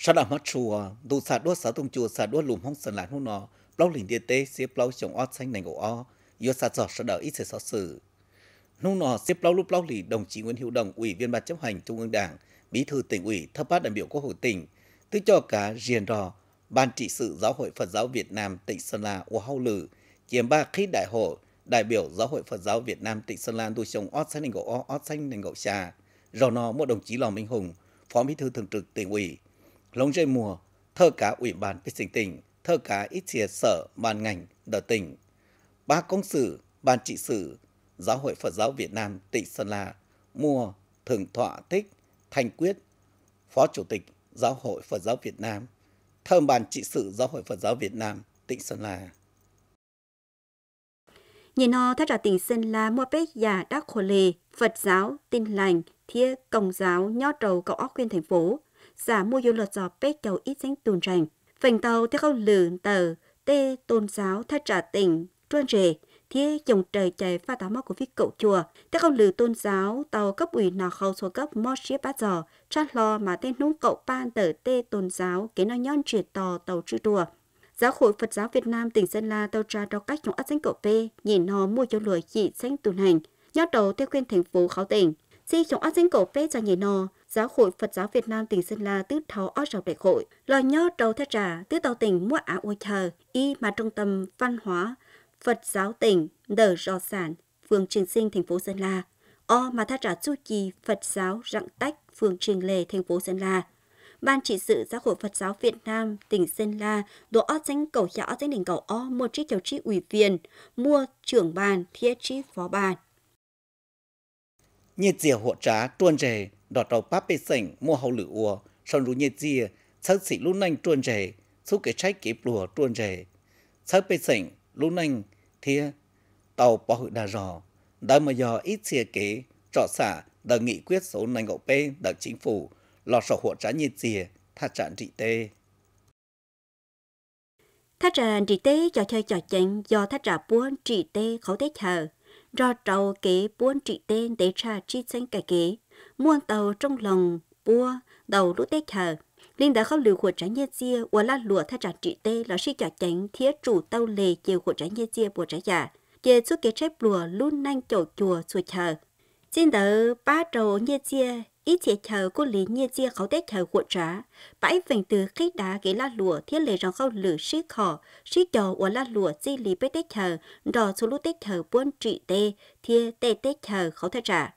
sau đó mắt chùa đủ sa đua sa tung chùa sa đua lùm hông sơn lại hông nọ bao lình địa tế xếp bao trong ót xanh nành ổ o yo sa giọt sa đỡ ít sẽ xót xử nông nọ xếp bao lúc bao lì đồng chí nguyễn hữu đồng ủy viên ban chấp hành trung ương đảng bí thư tỉnh ủy thấp bát đại biểu quốc hội tỉnh tức cho cả riền rò ban trị sự giáo hội phật giáo việt nam tỉnh sơn la ua hau lử chiếm ba khí đại hội đại biểu giáo hội phật giáo việt nam tỉnh sơn la đua chồng ót xanh nành ổ o ót xanh nành ổ trà rò nọ một đồng chí lò minh hùng phó bí thư thường trực tỉnh ủy lông dây mùa, thơ cá ủy ban vệ sinh tỉnh, thơ cá ít chia sở ban ngành đờ tỉnh, ba công sự, ban trị sự, giáo hội Phật giáo Việt Nam tỉnh Sơn La, mùa thường thọ thích, thanh quyết, phó chủ tịch giáo hội Phật giáo Việt Nam, thơm ban trị sự giáo hội Phật giáo Việt Nam tỉnh Sơn La. Nhìn họ thắt ra tỉnh Sơn La mua bếp già đắc khổ lề, Phật giáo, tin lành, thiết công giáo, nho trầu cậu óc quyên thành phố, giả mua yêu luật giò bế cầu ít dính tùn rành. Phành tàu theo câu lử tờ, tê tôn giáo thắt trả tỉnh, truân rề, thế chồng trời chạy pha táo mò của viết cậu chùa. Theo câu lử tôn giáo, tàu cấp ủy nào khâu số cấp mò xếp bát giò, chát lo mà tên núng cậu pan tờ tê tôn giáo, kế nó nhon triệt tò tàu trư đùa. Giáo hội Phật giáo Việt Nam tỉnh Sơn La tàu trà đo cách chống át danh cậu phê, nhìn nó mua cho lùi chỉ danh tùn hành. Nhót đầu theo khuyên thành phố Kháo tỉnh, si chống át danh cậu phê cho nhìn nó, giáo hội Phật giáo Việt Nam tỉnh Sơn La tứ thọ ở rào đại hội, lo nhó đầu thế trà tứ tàu tỉnh mua áo ôi thờ, y mà trung tâm văn hóa Phật giáo tỉnh đờ rò sản, phường Trường Sinh, thành phố Sơn La, o mà tha trả chu trì Phật giáo rặng tách, phường Trường Lề, thành phố Sơn La. Ban trị sự Giáo hội Phật giáo Việt Nam tỉnh Sơn La đỗ ó danh cầu xã danh đỉnh cầu o mua trí chầu trí ủy viên, mua trưởng ban thiết trí phó ban Nhiệt diệu hộ trá tuôn rề, đỏ trâu bắp bê sảnh mua hậu lửa ua sơn rú nhiệt dìa sơ sĩ lũ nanh truân rề xúc kế trái kế lùa truân rề sơ bê sảnh lũ nanh thia tàu bỏ hữu đà rò đã mà dò ít xìa kế trọ xả đờ nghị quyết số nành gậu bê đờ chính phủ lò sổ hộ trả nhiệt dìa tha trạng trị tê thắt trà trị tế cho chơi trò chanh do thắt trà buôn trị tế khẩu tế chờ do trầu kế buôn trị tế để trà chi xanh cả kế muôn tàu trong lòng bua đầu lũ tê khờ linh đã không lưu của trái nhé chia và la lụa thay trả trị tê là sĩ trả chánh thiết chủ tàu lề chiều của trái nhé chia của trái giả chê suốt cái chép lùa luôn nanh chầu chùa chùa chờ xin đỡ ba trầu nhé chia ít chế chờ cô lý nhé chia khấu tết chờ của trả bãi vành từ khi đá cái la lụa thiết lề rằng không lử sĩ khỏ sĩ chầu và la lụa di lý bế tết chờ đò số lũ tết chờ buôn trị tê thiết tê tết chờ khấu thay trả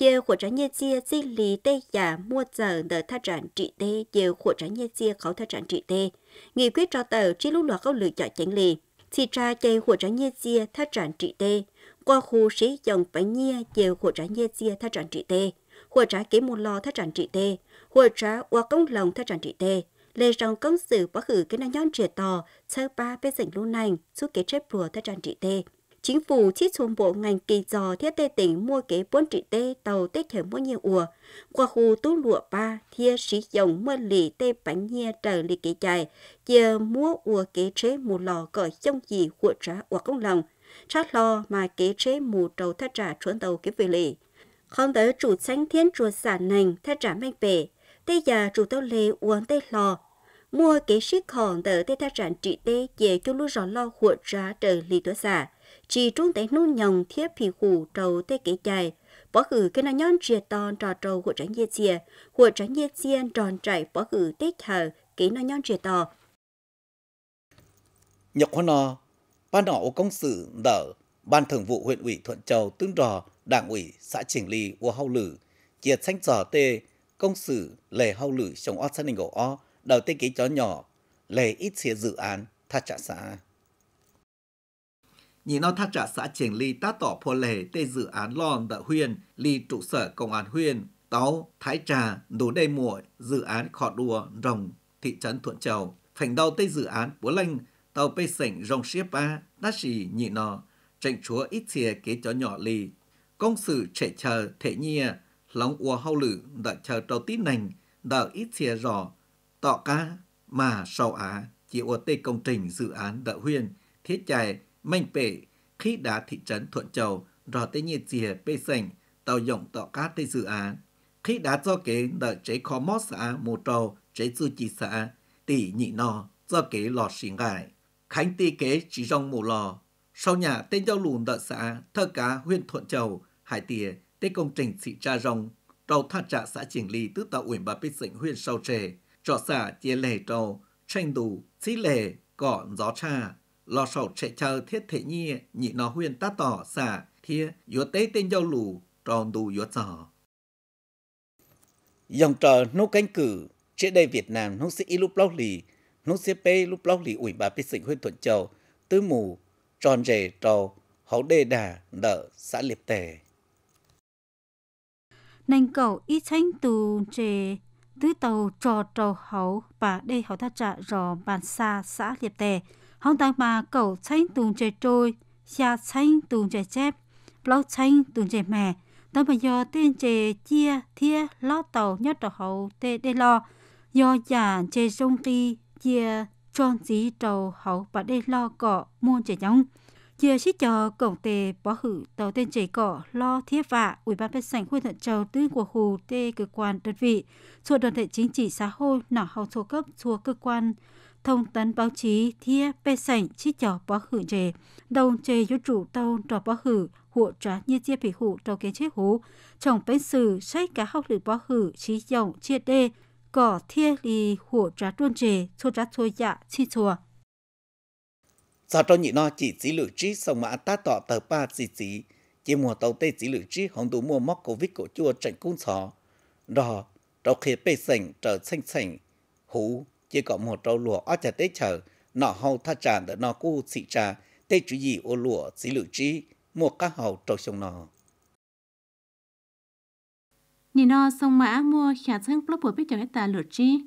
nhân di lý tê mua giờ để thắt chặt trị tê nhân khấu thắt chặt trị tê Nghị quyết cho tờ chỉ lúc luật không lựa chọn chính lì. Chỉ ra chế hỗ trợ nhân chia thắt chặt trị tê Qua khu sử dụng phải nhia, chế hỗ trợ nhân chia thắt chặt trị tê Hỗ trợ kế một lò thắt chặt trị tê Hỗ trợ qua công lòng thắt chặt trị tê Lê trong công sự bỏ khử cái năng nhón trẻ to sơ ba bên dành lưu nành, suốt kế chết bùa thắt chặt trị tê chính phủ chỉ xuống bộ ngành kỳ dò thiết tê tỉnh mua kế bốn trị tê tàu tê thể mua nhiều ùa, qua khu tú lụa ba thia sử dụng mua lì tê bánh nhia trở lì kế chạy, giờ mua ùa kế chế một lò cởi trong gì của trả ùa công lòng, chắc lo mà kế chế mù trầu thắt trả chuẩn tàu kế về lì. Không tới chủ sánh thiên chùa xả nành thắt trả mạnh bể, tê già chủ tàu lê uống tê lò, mua kế sĩ khỏng tờ tê thắt trả trị tê về cho lưu rõ lo của trả trở lì tố xả chỉ trung tế nu nhồng thiết phì khủ trầu tê kế chạy bỏ khử cái nó nhon chia to trò trầu của trái nhiệt chia của trái nhiệt chia tròn chạy bỏ khử tê thờ cái nó nhon chia to nhật hoa nò ban nọ công sự đỡ ban thường vụ huyện ủy thuận châu tương trò đảng ủy xã chỉnh ly của hậu lử chia sánh giò tê công sự lề hậu lử chống o sân đình gỗ o đầu tê ký chó nhỏ lề ít xìa dự án thật trả xã Nhìn nó thắt trả xã triển ly tá tỏ phô lề tê dự án lon đợ huyên, ly trụ sở công an huyên, táo, thái trà, đủ đầy muội, dự án khọ đùa, rồng, thị trấn Thuận Châu. Phảnh đầu tê dự án búa lanh, tàu bê sảnh rồng xiếp ba, đá xì nhị nọ, tranh chúa ít xìa kế cho nhỏ ly Công sự trẻ chờ thể nhia, lóng ua hau lử đợi chờ trâu tít nành, đợi ít xìa rò, tọ ca, mà sau á, chỉ ô tê công trình dự án đợi huyên, thiết chạy mạnh bể, khi đá thị trấn Thuận Châu, rõ tế nhiệt dìa bê sành, tàu dụng tọa cá tê dự án. Khi đá do kế đợi chế khó mót xã mô trâu, chế dư chỉ xã, tỷ nhị nò, do kế lò xí ngại. Khánh tì kế chỉ rong mù lò. Sau nhà tên giao lùn đợi xã, thơ cá huyện Thuận Châu, hải tìa, tế công trình thị tra rong, trâu thắt trạ xã triển ly tứ tạo ủy bà bê sành huyện sau trề, trọ xã chia lề trâu, tranh đủ, xí lề, cỏ gió cha lò sổ trẻ chờ thiết thể nhi nhị nó huyền ta tỏ xả thia yếu tế tên giao lù tròn đủ yếu trò. Dòng trò nô cánh cử, trên đây Việt Nam nô sĩ y lúc lóc lì, nô sĩ bê lúc lóc lì ủy bà bê sinh huyên thuận châu, tứ mù, tròn rề trò, hậu đề đà, nợ, xã liệp tề. Nành cầu y tránh tù trề tứ tàu trò trò hậu và đây hấu ta trả rò bàn xa xã liệp tề hong tang ma cầu chanh tùng trẻ trôi xa chanh tùng trẻ chép lâu chanh tùng trẻ mẹ tang ma do tên trẻ chia thia lo tàu nhất đầu hậu tê đê lo do già trẻ sông kỳ chia tròn dí trầu hậu bà đê lo cọ muôn trẻ nhóng, chia xích cho cổng tề bỏ hử tàu tên trẻ cỏ lo thiết vạ ủy ban bên sảnh khuyên thận trầu tư của hù tê cơ quan đơn vị thuộc đoàn thể chính trị xã hội nở hậu số cấp thuộc cơ quan thông tấn báo chí thia bê sảnh chi cho bó hử rề, đồng chê yếu trụ tàu trò bó hử, hộ trả như chia bị hụ trò kiến chế hú, chồng bánh sử xây cả học lử bó hử chi dòng chia đê, cỏ thia lì hộ trả tuôn rề, chô trả chô dạ chi chùa. Sao trong nhị no chỉ chỉ lược trí sông mã ta tỏ tờ ba chỉ chỉ, chỉ mùa tàu tê chỉ lược trí hồng đủ mua móc covid của chùa chua trận cung sò. Đó, trong khi bê sảnh trở xanh sảnh, hú chỉ có một trâu lúa ở chả tết chờ nọ hầu tha tràn đỡ nọ cu xị trà tết chủ gì ô lúa xí lựu chi một cá hầu trâu sông nọ nhìn nó sông mã mua khả sang blog của biết cho hết ta lửa chi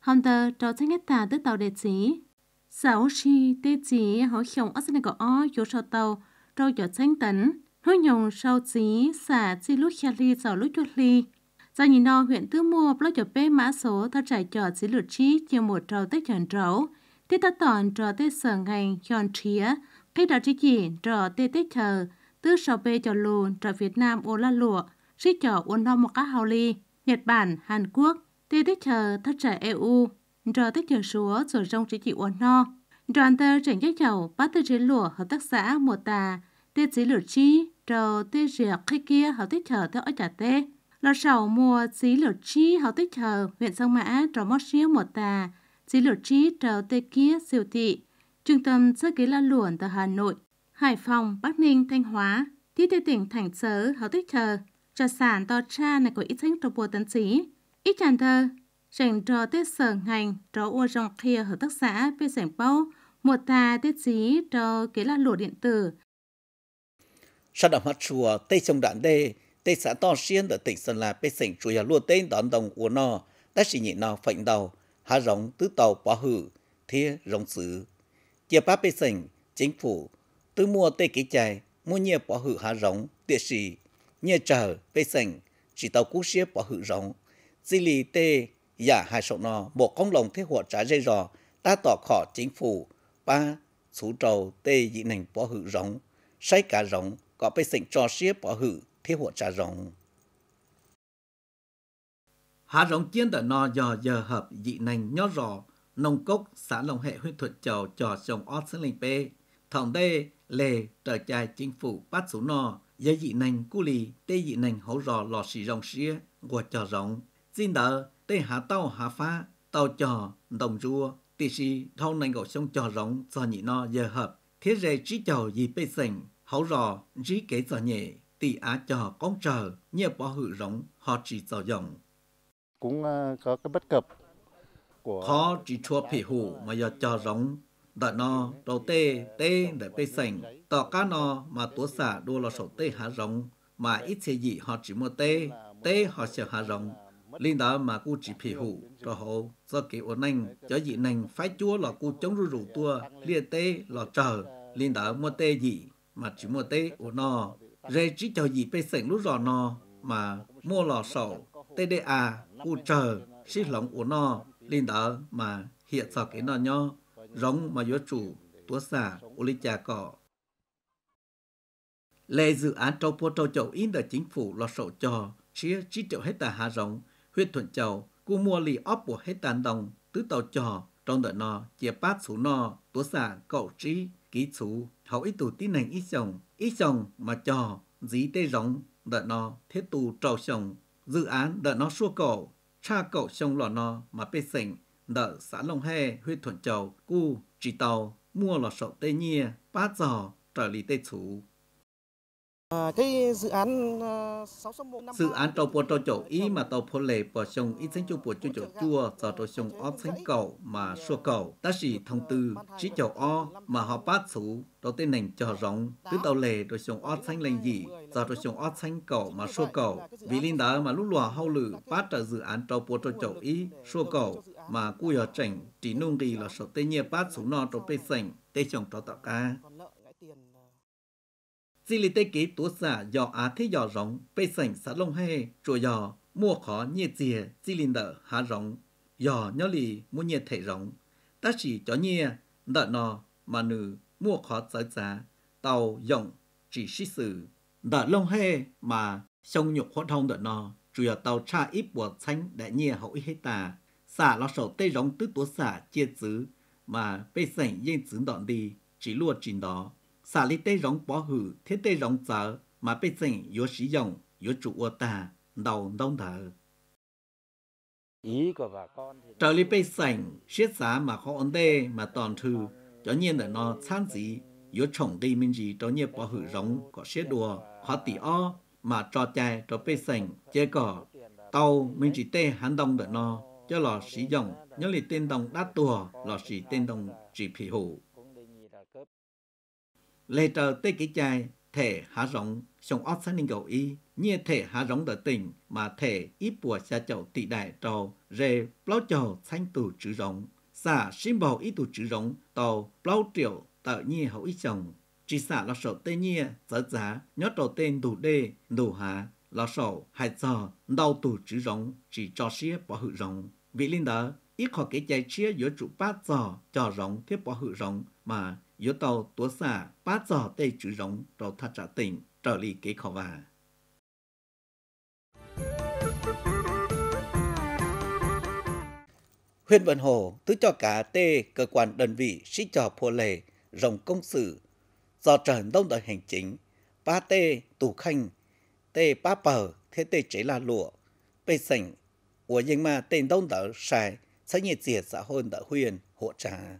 hôm tờ trò sang hết ta tới tàu đệ chỉ sáu chi tê chỉ họ khổng ở sân có o vô sau tàu trâu cho sang tấn hứa nhồng sau chỉ xả chi lúc khả ly sau lúc chuột ly Gia nhìn đo huyện tư mua blog cho bê mã số thật trải cho dữ lượt chi chiều một trầu tới chọn trấu. Thế ta tòn trò tới sở ngành chọn tría. Thế đó chỉ chỉ trò tê tê chờ. Tư sọ bê cho lùn trò Việt Nam ô la lụa. Sĩ cho ôn đo một cá hào ly. Nhật Bản, Hàn Quốc. Tê tê chờ thật trải EU. Trò tê chờ súa rồi rong chỉ chỉ ôn no Đoàn tơ triển giác chầu bắt tư chế lụa hợp tác xã mùa tà. Tê dữ lượt chi. Trò tê rìa khi kia hợp tác chờ theo ở trả tê. Lò sầu mua chí lửa chi hậu tích thờ huyện Sông Mã, trò mót xíu một tà, chí lửa chi trò tê kia siêu thị, trung tâm sơ kế la luồn từ Hà Nội, Hải Phòng, Bắc Ninh, Thanh Hóa, tí tê tỉnh Thành Sớ, hậu tích thờ trò sản to cha này của ít thánh trò bùa tấn sĩ ít chàn thơ, chẳng trò tết sở ngành, trò ua rong kia hợp tác xã bê sản bao, một tà tê trí trò kế la luồn điện tử. Sao đọc mắt chùa Tây Sông Đạn Đê, tây xã to xiên ở tỉnh Sơn La bê sỉnh chủ yếu lua tên đón đồng của nó, đã chỉ nhị nó phệnh đầu, hạ rộng tứ tàu bỏ hử, thế rộng xử. Chia ba bê sỉnh, chính phủ, tứ mua tây kỹ chài, mua nhiều bỏ hử hạ rộng, địa sĩ, nhẹ chờ bê sỉnh, chỉ tàu cú xếp bỏ hử rộng. Di lì tê, giả hai sổ nó, bộ công lòng thế hộ trả dây rò, ta tỏ khỏ chính phủ, ba, chú trầu tê dị nành bỏ hử rộng, say cả rộng, có bê sỉnh cho xếp bỏ hử thế hộ trà rộng. Hạ rộng chiến tờ nò dò giờ hợp dị nành nhó rò, nông cốc xã lòng hệ huyết thuật chầu trò sông ót sân linh bê. Thòng đê lề trở chai chính phủ bắt số nò, giờ dị nành cu lì tê dị nành hấu rò lò xì rộng xía, của trò rộng. Xin đỡ tê hạ tàu hạ phá, tàu trò, đồng rua, tì xì thâu nành gầu sông trò rộng do nhị nò giờ hợp. Thế rê trí chầu dị bê sành, hấu rò, rí kế giò nhẹ tỷ á chờ con chờ nhiều bỏ hữu rộng họ chỉ tạo dòng. Cũng ờ, có cái bất cập của... Họ chỉ chua phỉ hủ mà giờ chờ rộng đợi nó đầu tê tê để bê sành tỏ cá nó mà tố xả đua lò sổ tê hạ rộng mà ít xe gì họ chỉ mua tê tê họ sẽ hạ rộng linh đó mà cô chỉ phỉ hủ cho hồ do kỳ ổn nành cho dị nành phái chúa là cô chống rủ rủ tua lia tê lò chờ linh đó mua tê gì mà chỉ mua tê ổn no rê chỉ cho gì bê sảnh lúc rõ nó mà mua lò sổ TDA u chờ xí lỏng u nó lên đó mà hiện sợ cái nó nho rống mà do chủ tua xả u lý trà cỏ lệ dự án trâu po trâu chậu in đờ chính phủ lò sổ cho chia trí triệu hết tà hạ rộng huyết thuận chậu cu mua lì óp của hết tàn đồng tứ tàu trò trong đợi nọ chia bát số nọ tua xả cậu trí ký số hậu ít tù tin hành ít chồng ít chồng mà trò dí tê giống đợi nó thế tù trầu chồng dự án đợi nó xua cổ cha cậu chồng lò nó mà bê sỉnh đợi xã long hê huyết thuận chầu cu chỉ tàu mua lò sậu tê nhia bát giò trở lì tê chủ Ờ, cái dự án dự án tàu bộ tàu chỗ ý mà tàu phố lệ bỏ sông ít sinh chung bộ chung chỗ chua giờ tàu sông óp sinh cầu mà xua cầu ta chỉ thông tư chỉ chỗ o mà họ bát số tàu tên nành cho rộng cứ tàu lệ tàu sông óp sinh lành gì giờ tàu sông óp sinh cầu mà xua cầu vì linh đó mà lúc lùa hậu lử bát trở dự án tàu bộ tàu chỗ ý xua cầu mà cua giờ chảnh chỉ nung gì là sợ tên nhẹ bát xuống nọ tàu bê sảnh tê chồng tàu tạc ca Dì lì tê ký tố xả dò á thế dò rộng, bê sảnh xã lông hê, trù dò, mua khó nhẹ dìa, dì lì đỡ há rộng. Dò nhó lì mua nhẹ thể rộng. Ta chỉ cho nhẹ đỡ nò, mà nữ, mua khó giới giá, tàu rộng, chỉ sĩ sử. Đỡ lông hê mà sông nhục hốt thông đỡ nò, trù dò tàu cha ít bộ xanh đã nhẹ hậu hết tà. Xả lo sầu tê rộng tứ tố xả chia chứ, mà bê sảnh yên chứng đoạn đi, chỉ lùa trình đó xả lý tê rộng bỏ hữu thiết tê rộng sở mà bây giờ yếu sử dụng yếu chủ ô ta đầu đông thở ý trở lý bây sảnh siết giá mà khó ổn tê mà toàn thư cho nhiên là nó chán gì yếu chồng đi mình gì cho nhiên bỏ hữu rộng có siết đùa khó tỉ o mà trò chài trò bây sảnh chế cỏ tàu mình chỉ tê hắn đông đợi nó cho lò sử dụng nhớ lý tên đồng đát tùa lò sử tên đồng chỉ phỉ hữu later tê ký chai thể hạ rộng sông ốp sáng ninh cầu y như thể hạ rộng đỡ tỉnh mà thể ít bùa xa chậu tị đại trầu rê plau chầu xanh tù chữ rộng xả xin bầu ít tù chữ rộng tàu plau triệu tờ nhi hậu ít chồng chỉ xả là sổ tê nhi giá giá nhót đầu tên đủ đê đủ hạ là sổ hai giờ đau tù chữ rộng chỉ cho xía bỏ hữu rộng vị linh đó ít khó cái chạy chia giữa trụ ba giờ cho rộng thiết bỏ hữu rộng mà yếu tàu tố xả ba giò tê chữ rống cho thật trả tỉnh trở lý kế khảo và. Huyện vân Hồ tứ cho cả tê cơ quan đơn vị sĩ trò phô lệ rồng công sự do trở đông đợi hành chính ba tê tù khanh tê ba pờ thế tê chế là lụa bê sảnh của dân mà tên đông đỡ xài sẽ nhiệt diệt xã hội đỡ huyền hỗ trà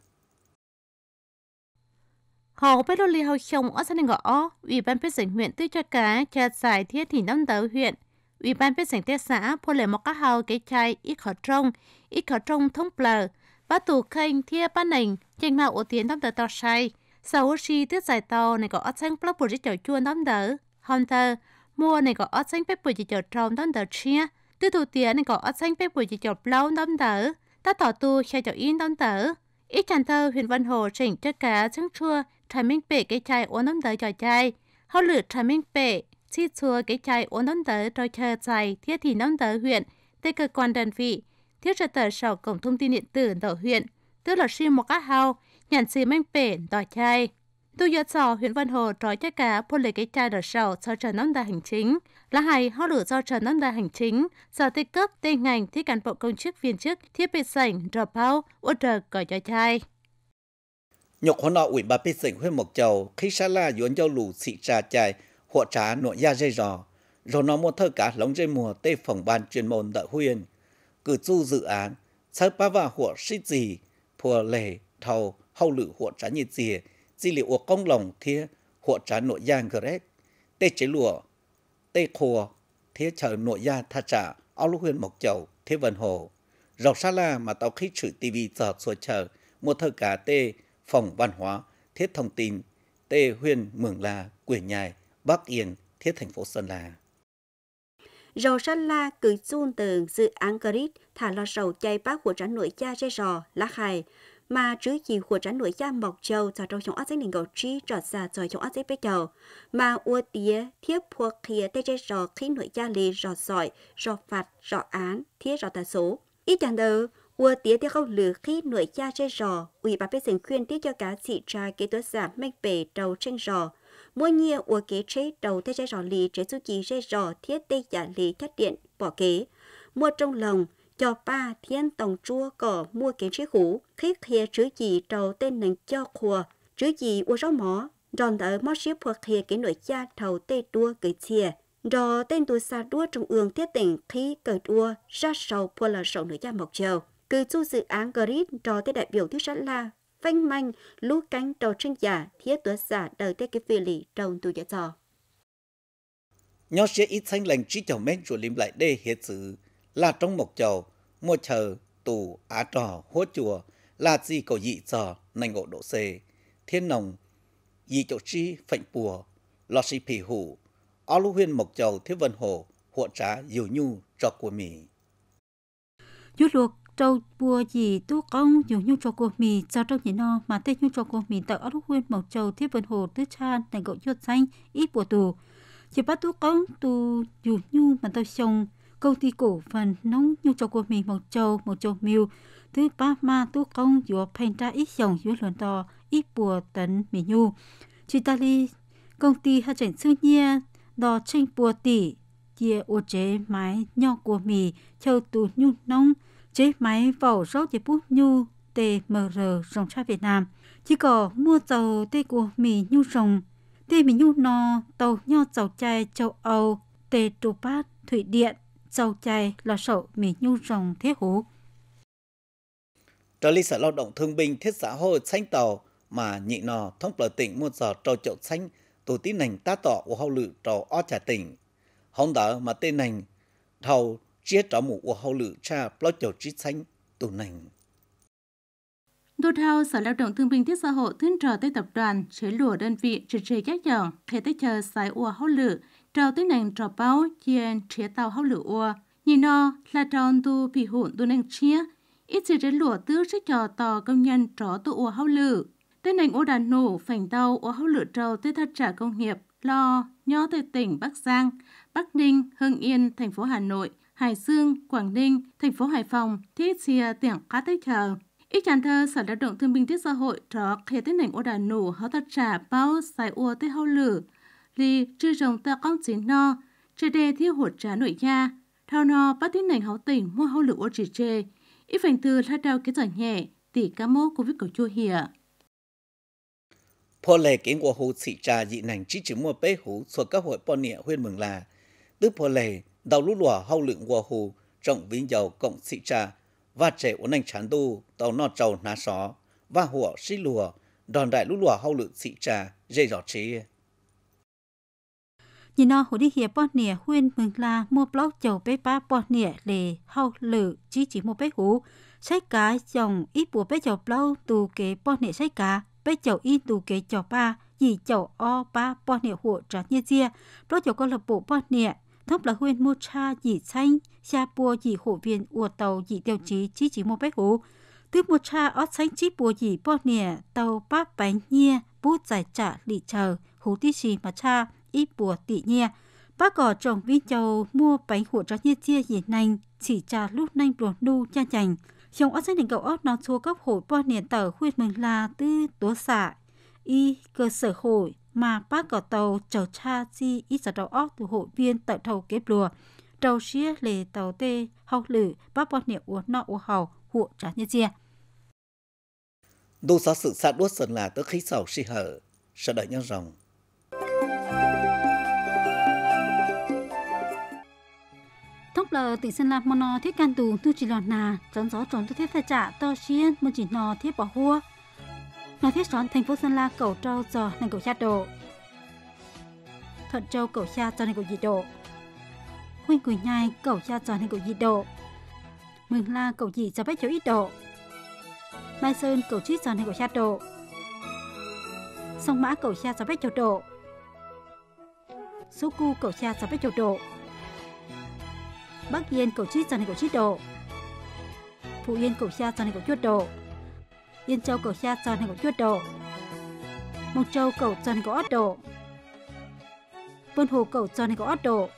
Hồ bê lô li sông chồng ở sân ngõ o, ủy ban biết sảnh huyện tư cho cá, cha giải thiết thì năm tàu huyện. Ủy ban biết sảnh tiết xã, phô lệ một cá hầu cái chai ít khó trông, ít khó trông thông bờ. và tù kênh thia ban nành, chanh mạo ổ tiến năm tàu tàu sai. Sau khi tiết giải tàu này có ở sân blog bụi chảo chuôn năm tàu. Hôm tờ, mua này có ở sân bếp bụi chảo trông năm tàu chia. Tư thủ tiến này có ở sân bếp bụi chảo blau năm tàu. Ta tỏ tu xe chảo yên năm tàu. Ít chàng thơ huyện văn hồ chỉnh cho cá chứng chua, trái minh bể cái chai ôn nón tới cho chai hậu lử trái minh bể chi chùa cái chai ôn nón tới cho chờ chai thiết thị nón tới huyện tới cơ quan đơn vị thiết trợ tờ sở cổng thông tin điện tử ở huyện tức là xin một các hậu nhận xì minh bể đòi chai Tu giờ sò huyện Vân Hồ trói chắc cá phun lấy cái chai đợt sầu cho trần nông đà hành chính. Là hay họ lửa cho trần nông đà hành chính, sở tích cấp, tên ngành, thiết cán bộ công chức viên chức, thiết bị sảnh, rộp bao, út trờ cởi cho chai nhọc hồn nọ ủy bà bê sinh huyên mộc châu khi xa la yuan châu lù xị trà chài hộ trá nội gia dây rò rồi nó mua thơ cả lóng dây mùa tê phòng ban chuyên môn đợi huyên cử du dự án sơ ba và hộ sĩ gì phùa lề thầu hậu lự hộ trá nhiệt dìa di liệu ua công lòng thia hộ trá nội gia greg tê chế lụa tê khô thia chờ nội gia tha trả ao lũ huyên mộc châu thia vần hồ rồi xa la mà tao khi chữ tivi giọt xua chờ mua thơ cả tê Phòng Văn hóa, Thiết Thông tin, Tê Huyên Mường La, Quyển Nhài, Bắc Yên, Thiết thành phố Sơn La. Rầu săn la cứ chun từ dự án grid thả lo sầu chay bác của trán nội cha chơi rò lá khai mà chứ gì của trán nội cha mọc châu cho trong chống ác dịch gầu trí trọt ra cho chống ác dịch bế chầu mà ua tía thiết pua kia tê chơi rò khi nội cha lì rò sỏi rò phạt rò án thiết rò tài số ít chẳng đâu Ua tía tiêu không lử khi nội cha chơi rò, ủy bà bê dành khuyên tiết cho cá chị trai kế tuất giả mạch bể đầu tranh rò. Mỗi nhiên ua kế chế đầu tay chơi rò lì chế su chí chơi rò thiết tê giả lì thất điện, bỏ kế. Mua trong lòng, cho ba thiên tổng chua cỏ mua kế chế khủ, khít khía chữ gì đầu tên nâng cho khùa, chữ gì ua rau mó, ròn ở mó xếp hoặc khía cái nội cha thầu tê đua cái chìa. Rò tên tù xa đua trong ương thiết tỉnh khi cởi đua ra sau pua là sầu nữ cha mộc trầu cử chu dự án grid cho tới đại biểu thuyết sát la phanh manh lũ cánh trò chân giả thiết tuấn giả đời tới cái phi lý trong tù giả trò nhớ sẽ ít thanh lành chỉ chồng men chủ liêm lại đê hiệt sự là trong một chầu mua chờ tù á trò hố chùa là gì cầu dị trò nành ngộ độ xê thiên nồng dị chỗ chi phạnh bùa lo si phỉ hủ ao lũ huyên mộc chầu thiết vân hồ hộ trá diều nhu trò của mỹ Chú luộc trâu bua gì tu công nhiều nhu cho cô mì cho trâu nhỉ no mà tết nhu cho cô mì tạo áo huyên màu trâu thiết vân hồ tứ chan này gậu chuột xanh ít bùa tù chỉ bắt tu công tu nhiều nhu mà tao sông công ty cổ phần nông nhu cho cô mì màu trâu màu trâu miêu thứ ba ma tu công dùa phanh ra ít dòng dùa lớn to ít bùa tấn mì nhu chỉ ta đi công ty hạt chảnh sư nhia đò tranh bùa tỷ chia ô chế mái nho của mì châu tù nhu nông chế máy vào rốt chế bút nhu tê mờ rờ rồng xa Việt Nam. Chỉ có mua tàu tê của mì nhu rồng, tê mì nhu no, tàu nho tàu chai châu Âu, tê trù bát, thủy điện, tàu chai là sậu mì nhu rồng thế hú. Trợ lý Sở Lao động Thương binh Thiết xã hội xanh tàu mà nhị nò thông bờ tỉnh mua giò trâu chậu xanh tổ tí nành ta tỏ của hậu lự trò o trà tỉnh. Hồng đỡ mà tên nành thầu chia trọ mù của hậu lự cha bao chầu trí xanh tù nành. Đô thao Sở Lao động Thương binh Thiết xã hội tuyên trò tới tập đoàn, chế lùa đơn vị trừ trì các dòng, thế tới chờ xài ua hậu lự, trao tới nành trò báo, chiên chế tàu hậu lự ua. Nhìn nó là tròn tu bị hụn tu nành chia, ít chỉ đến lùa tư sẽ trò tò công nhân trò tu ua hậu lự. Tới nành ô đàn nổ, phảnh tàu ua hậu lự trâu tới thật trả công nghiệp, lo, nhó tới tỉnh Bắc Giang, Bắc Ninh, Hưng Yên, thành phố Hà Nội – Hải Dương, Quảng Ninh, thành phố Hải Phòng, thiết xia tiếng cá tích chờ. Ít chàng thơ Sở Lao động Thương binh Tiết Xã hội trọ khi tiết nảnh ô đà nụ hóa thật trả bao xài ua tới hao lử. Lì chư rồng ta con chín no, chê đê thiêu hột trá nội gia. Thao no bắt tiết nảnh háo tỉnh mua hao lử ô trì chê. Ít phành tư la đào cái giỏi nhẹ, tỷ ca mô covid cầu chua hìa. Phô lệ kiến của hồ sĩ trà dị nảnh chỉ chỉ mua bế hú thuộc các hội bọn nịa huyên mừng là. Tức phô lệ đầu lúa lùa hậu lượng hòa hồ trọng vinh dầu cộng sĩ trà và trẻ uốn anh chán đu tàu nọ trầu ná xó và hùa sĩ lùa đòn đại lúa lùa hậu lượng sĩ trà dây rõ chế nhìn nó hồ đi hiệp bọn nè huyên mừng là mua blog chầu bế ba bọn nè lề hậu lượng chỉ chỉ mua bế hủ sách cá dòng ít bùa bế chầu blog tù kế bọn nè sách cá bế chầu ít tù kế chầu ba dì chầu o ba bọn nè hộ trả nhiên chia blog chầu có lạc bộ bọn nè thông là huyên mua cha dị xanh, xa bùa dị hộ viên ua tàu dị tiêu chí chí chỉ mô bách hủ. Tư mua cha ót xanh chí bùa dị bò nìa, tàu bát bánh nhia, bút giải trả lì chờ, hủ tí xì mà cha, ít bùa tị nhia. Bác gò trồng vi châu mua bánh hủ cho nhiên chia dị nành, chỉ cha lúc nành bùa nu cha chành. Trong ót xanh đỉnh cầu ót nó chua cấp hổ bò nìa tàu huyên mừng là tư tố xạ, y cơ sở hội mà bác cỏ tàu chở cha chi ít sở đầu óc từ hội viên tại thầu kép lùa tàu xía lề tàu tê hậu lử bác bọn niệm uống nọ uống hầu hộ trả như chia đô xã sự xa đốt sơn là tức khí sầu si hở sợ đợi nhân rồng thúc lờ tỉnh sơn la mono thiết can tù tu chỉ lọt nà trấn gió trốn tu thiết thay trả to xiên một chỉ nò thiết bỏ hua Nói thiết xoắn thành phố Sơn La cầu trâu giò nâng cầu chát độ. Thuận Châu cầu cha cho nâng cầu dị độ. Huynh Quỳ Nhai cầu cha cho nâng cầu dị độ. Mường La cầu dị cho bách chỗ ít độ. Mai Sơn cầu chít cho nâng cầu chát độ. Sông Mã cầu cha cho bách chỗ độ. Số cu cầu cha cho bách chỗ độ. Bắc Yên cầu chít cho nâng cầu chít độ. Phú Yên cầu cha cho nâng cầu chuột độ. Yên Châu cầu xa tròn hành của chuột độ. Mộc Châu cầu tròn của ớt độ. Vân Hồ cầu tròn hành của ớt độ.